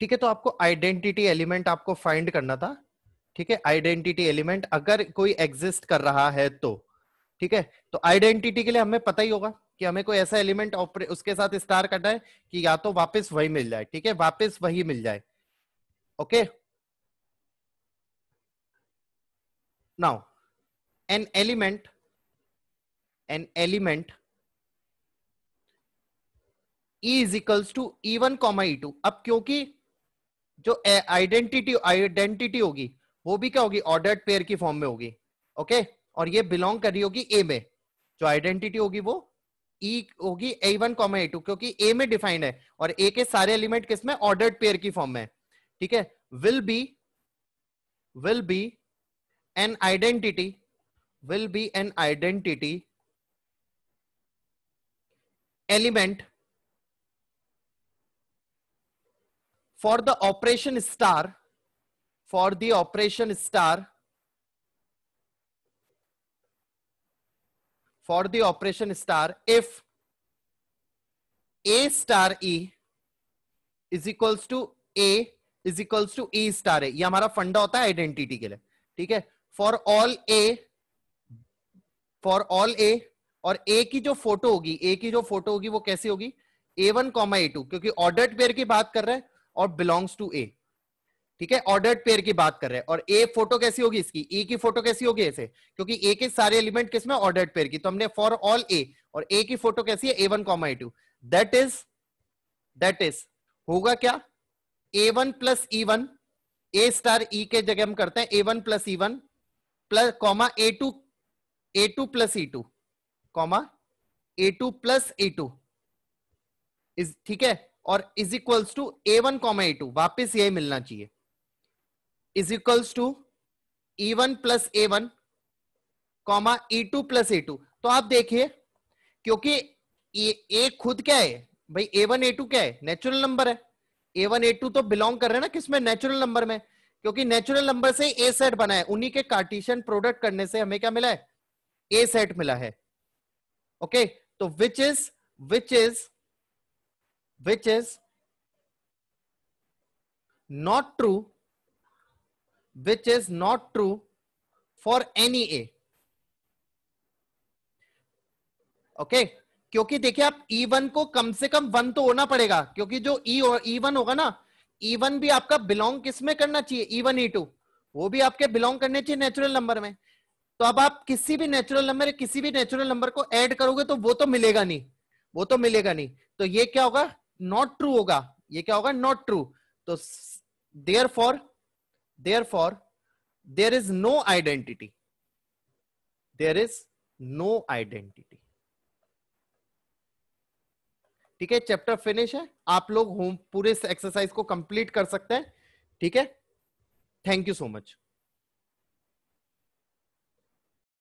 ठीक है तो आपको आइडेंटिटी एलिमेंट आपको फाइंड करना था ठीक है आइडेंटिटी एलिमेंट अगर कोई एग्जिस्ट कर रहा है तो ठीक है तो आइडेंटिटी के लिए हमें पता ही होगा कि हमें कोई ऐसा एलिमेंट उसके साथ स्टार करना है कि या तो वापस वही मिल जाए ठीक है वापस वही मिल जाए okay now an element an element E is equals to E one comma E two अब क्योंकि जो आइडेंटिटी आइडेंटिटी होगी वो भी क्या होगी ऑर्डर्ड पेयर की फॉर्म में होगी ओके और ये बिलोंग कर रही होगी ए में जो आइडेंटिटी होगी वो ई e होगी A one common A two क्योंकि ए में डिफाइंड है और ए के सारे एलिमेंट किसमें ऑर्डर्ड पेयर की फॉर्म में ठीक है will be will be an identity will be an identity element for the operation star for the operation star for the operation star if a star e is equals to a is equals to A star है ये हमारा फंडा होता है identity के लिए ठीक है for all A for all A और ए की जो फोटो होगी ए की जो फोटो होगी वो कैसी होगी A one comma A two क्योंकि ऑर्डर पेयर की बात कर रहे हैं और बिलोंग्स टू ए ठीक है ऑर्डर्ड पेयर की बात कर रहे हैं और ए फोटो कैसी होगी इसकी ए e की फोटो कैसी होगी ऐसे क्योंकि ए के सारे एलिमेंट किसमें ऑर्डर्ड पेयर की तो हमने फॉर ऑल ए और ए की फोटो कैसी है A one comma A two that is that is होगा क्या A one plus E one A star E के जगह हम करते हैं A one plus E one plus comma A two A two plus E two comma A two plus A two is ठीक है और is equals to A one comma A two वापिस यही मिलना चाहिए is equals to E one plus A one comma E two plus A two तो आप देखिए क्योंकि ए खुद क्या है भाई ए वन ए टू क्या है नेचुरल नंबर है ए वन ए टू तो बिलोंग कर रहे हैं ना किसमें नेचुरल नंबर में क्योंकि नेचुरल नंबर से ए सेट बना है उन्हीं के कार्टिशन प्रोडक्ट करने से हमें क्या मिला है ए सेट मिला है ओके okay? तो which is which is which is not true which is not true for any a okay okay? क्योंकि देखिए आप E1 को कम से कम वन तो होना पड़ेगा क्योंकि जो E E1 होगा ना E1 भी आपका बिलोंग किसमें करना चाहिए E1 E2 वो भी आपके बिलोंग करने चाहिए नेचुरल नंबर में तो अब आप किसी भी नेचुरल नंबर किसी भी नेचुरल नंबर को ऐड करोगे तो वो तो मिलेगा नहीं वो तो मिलेगा नहीं तो ये क्या होगा नॉट ट्रू होगा ये क्या होगा नॉट ट्रू तो therefore therefore there is no identity there is no identity ठीक है चैप्टर फिनिश है आप लोग होम पूरे एक्सरसाइज को कंप्लीट कर सकते हैं ठीक है थैंक यू सो मच